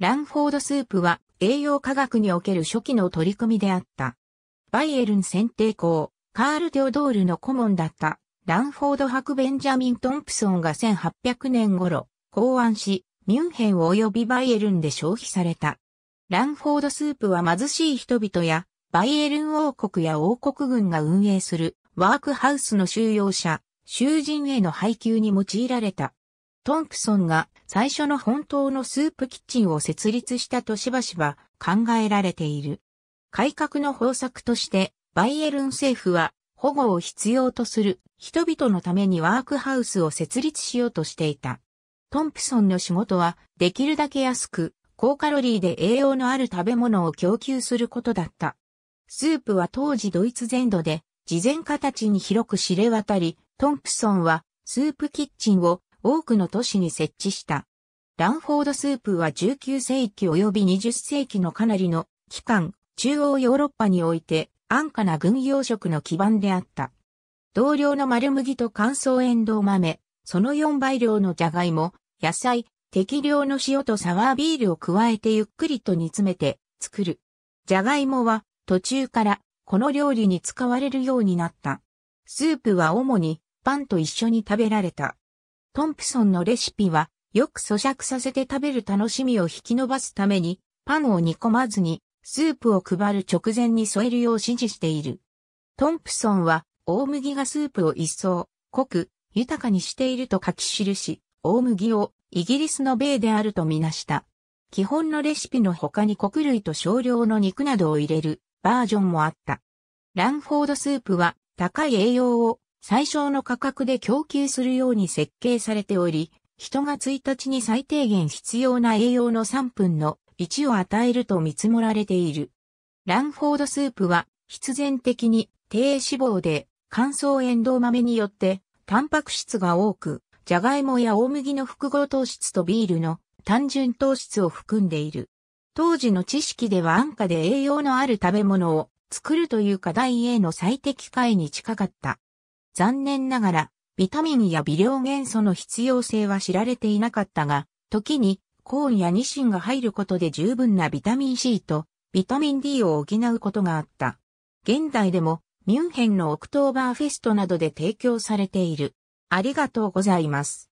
ランフォードスープは栄養科学における初期の取り組みであった。バイエルン選定校、カール・テオドールの顧問だったランフォード博ベンジャミン・トンプソンが1800年頃考案し、ミュンヘン及びバイエルンで消費された。ランフォードスープは貧しい人々やバイエルン王国や王国軍が運営するワークハウスの収容者、囚人への配給に用いられた。トンプソンが最初の本当のスープキッチンを設立したとしばしば考えられている。改革の方策として、バイエルン政府は保護を必要とする人々のためにワークハウスを設立しようとしていた。トンプソンの仕事はできるだけ安く、高カロリーで栄養のある食べ物を供給することだった。スープは当時ドイツ全土で事前形に広く知れ渡り、トンプソンはスープキッチンを多くの都市に設置した。ランフォードスープは19世紀及び20世紀のかなりの期間、中央ヨーロッパにおいて安価な軍用食の基盤であった。同量の丸麦と乾燥エンドウ豆、その4倍量のジャガイモ、野菜、適量の塩とサワービールを加えてゆっくりと煮詰めて作る。ジャガイモは途中からこの料理に使われるようになった。スープは主にパンと一緒に食べられた。トンプソンのレシピは、よく咀嚼させて食べる楽しみを引き伸ばすために、パンを煮込まずに、スープを配る直前に添えるよう指示している。トンプソンは、大麦がスープを一層、濃く、豊かにしていると書き記し、大麦をイギリスの米であるとみなした。基本のレシピの他に穀類と少量の肉などを入れるバージョンもあった。ランフォードスープは高い栄養を最小の価格で供給するように設計されており、人が1日に最低限必要な栄養の3分の1を与えると見積もられている。ランフォードスープは必然的に低脂肪で乾燥エンドウ豆によってタンパク質が多く、ジャガイモや大麦の複合糖質とビールの単純糖質を含んでいる。当時の知識では安価で栄養のある食べ物を作るという課題への最適解に近かった。残念ながら、ビタミンや微量元素の必要性は知られていなかったが、時にコーンやニシンが入ることで十分なビタミン C とビタミン D を補うことがあった。現代でもミュンヘンのオクトーバーフェストなどで提供されている。ありがとうございます。